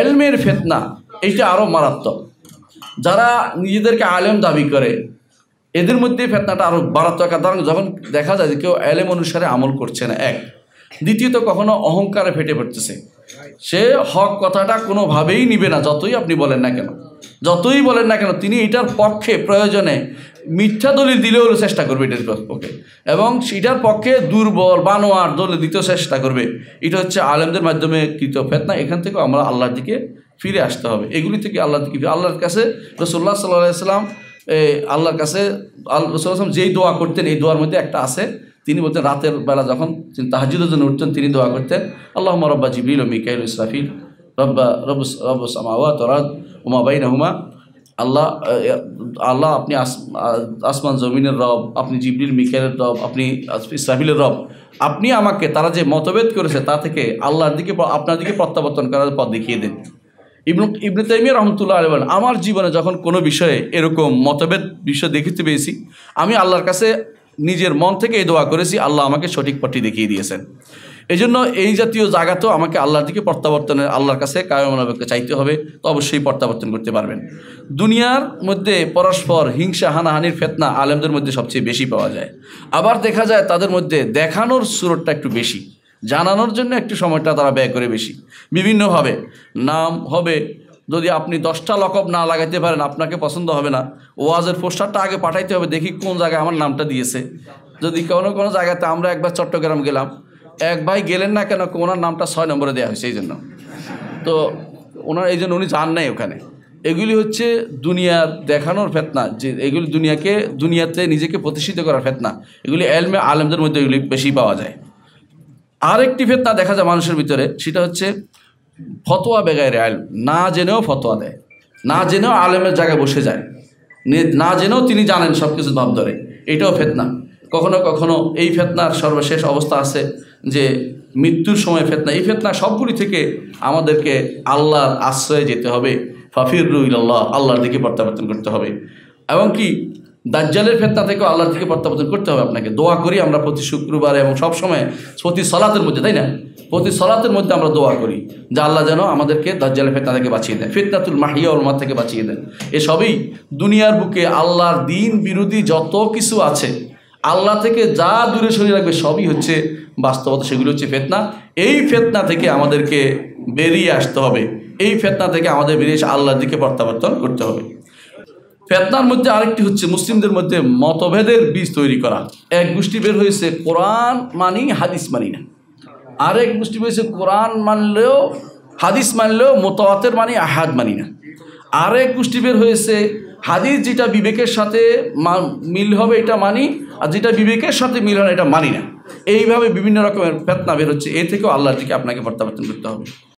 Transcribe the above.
এলমের ফেতনা এটা আরও মারাত্মক যারা নিজেদেরকে আলেম দাবি করে এদের মধ্যে ফেতনাটা আরও মারাত্মক কারণ যখন দেখা যায় যে কেউ এলেম অনুসারে আমল করছে না এক দ্বিতীয়ত কখনো অহংকারে ফেটে পড়তেছে সে হক কথাটা কোনোভাবেই নিবে না যতই আপনি বলেন না কেন যতই বলেন না কেন তিনি এটার পক্ষে প্রয়োজনে মিথ্যা দলিল দিলেও চেষ্টা করবে এটার পক্ষে এবং সেটার পক্ষে দুর্বল বানোয়ার দলে দিতেও চেষ্টা করবে এটা হচ্ছে আলেমদের মাধ্যমে কৃত ফেতনা এখান থেকে আমরা আল্লাহর দিকে ফিরে আসতে হবে এগুলি থেকে আল্লাহর দিকে আল্লাহর কাছে রসোল্লা সাল্লাহ সাল্লাম আল্লাহর কাছে আল রসুল্লাহ যেই দোয়া করতেন এই দোয়ার মধ্যে একটা আছে তিনি বলতেন রাতের বেলা যখন তিনি তাহাজিদের জন্য উঠতেন তিনি দোয়া করতেন আল্লাহ মরব্বা জিবিল ও মিকাইল ইসরাফিল রব্বা রবুস রবুস আমাওয়াত রাত উমা বাইনা হুমা আল্লাহ আল্লাহ আপনি আসমান জমিনের রব আপনি জিবলিল মিকেলের রব আপনি ইসরাফিলের রব আপনি আমাকে তারা যে মতভেদ করেছে তা থেকে আল্লাহর দিকে আপনার দিকে প্রত্যাবর্তন করার পথ দেখিয়ে দেন ইবনু ইবনে তাইমিয়া রহমতুল্লাহ আলী আমার জীবনে যখন কোনো বিষয়ে এরকম মতভেদ বিষয় দেখিতে পেয়েছি আমি আল্লাহর কাছে নিজের মন থেকে এই দোয়া করেছি আল্লাহ আমাকে সঠিক পথটি দেখিয়ে দিয়েছেন এই জন্য এই জাতীয় জায়গাতেও আমাকে আল্লাহর দিকে প্রত্যাবর্তনের আল্লাহর কাছে কায়মনাবেকে চাইতে হবে তো অবশ্যই প্রত্যাবর্তন করতে পারবেন দুনিয়ার মধ্যে পরস্পর হিংসা হানাহানির ফেতনা আলেমদের মধ্যে সবচেয়ে বেশি পাওয়া যায় আবার দেখা যায় তাদের মধ্যে দেখানোর সুরটটা একটু বেশি জানানোর জন্য একটু সময়টা তারা ব্যয় করে বেশি বিভিন্নভাবে নাম হবে যদি আপনি দশটা লকব না লাগাইতে পারেন আপনাকে পছন্দ হবে না ওয়াজের পোস্টারটা আগে পাঠাইতে হবে দেখি কোন জায়গায় আমার নামটা দিয়েছে যদি কোনো কোনো জায়গাতে আমরা একবার চট্টগ্রাম গেলাম এক ভাই গেলেন না কেন ওনার নামটা ছয় নম্বরে দেওয়া হয়েছে এই জন্য তো ওনার এই জন্য উনি যান নাই ওখানে এগুলি হচ্ছে দুনিয়া দেখানোর ফেতনা যে এগুলি দুনিয়াকে দুনিয়াতে নিজেকে প্রতিষ্ঠিত করার ফেতনা এগুলি এলমে আলেমদের মধ্যে এগুলি বেশি পাওয়া যায় আরেকটি ফেতনা দেখা যায় মানুষের ভিতরে সেটা হচ্ছে ফতোয়া বেগায়ের আল না জেনেও ফতোয়া দেয় না জেনেও আলেমের জায়গায় বসে যায় না জেনেও তিনি জানেন সব কিছু দপ্তরে এটাও ফেতনা কখনো কখনো এই ফেতনার সর্বশেষ অবস্থা আছে যে মৃত্যুর সময় ফেতনা এই ফেতনা সবগুলি থেকে আমাদেরকে আল্লাহর আশ্রয়ে যেতে হবে ফাফির রুইল্লাহ আল্লাহর দিকে প্রত্যাবর্তন করতে হবে এবং কি দাজ্জালের ফেতনা থেকেও আল্লাহর দিকে প্রত্যাবর্তন করতে হবে আপনাকে দোয়া করি আমরা প্রতি শুক্রবার এবং সবসময় প্রতি সলাতের মধ্যে তাই না প্রতি সলাতের মধ্যে আমরা দোয়া করি যে আল্লাহ যেন আমাদেরকে দাজ্জালের ফেতনা থেকে বাঁচিয়ে দেন ফেতনাতুল মাহিয়া উলমা থেকে বাঁচিয়ে দেন এসবই দুনিয়ার বুকে আল্লাহর দিন বিরোধী যত কিছু আছে আল্লাহ থেকে যা দূরে সরিয়ে রাখবে সবই হচ্ছে বাস্তবতা সেগুলো হচ্ছে ফেতনা এই ফেতনা থেকে আমাদেরকে বেরিয়ে আসতে হবে এই ফেতনা থেকে আমাদের বেরিয়ে এসে আল্লাহর দিকে প্রত্যাবর্তন করতে হবে ফেতনার মধ্যে আরেকটি হচ্ছে মুসলিমদের মধ্যে মতভেদের বীজ তৈরি করা এক গোষ্ঠী বের হয়েছে কোরআন মানি হাদিস মানি না আরেক গোষ্ঠী বের হয়েছে কোরআন মানলেও হাদিস মানলেও মোতাওয়াতের মানি আহাদ মানি না আরেক গোষ্ঠী বের হয়েছে হাদিস যেটা বিবেকের সাথে মিল হবে এটা মানি আর যেটা বিবেকের সাথে মিল হবে এটা মানি না এইভাবে বিভিন্ন রকমের ফেতনা বের হচ্ছে এ থেকেও আল্লাহটিকে আপনাকে প্রত্যাবর্তন করতে হবে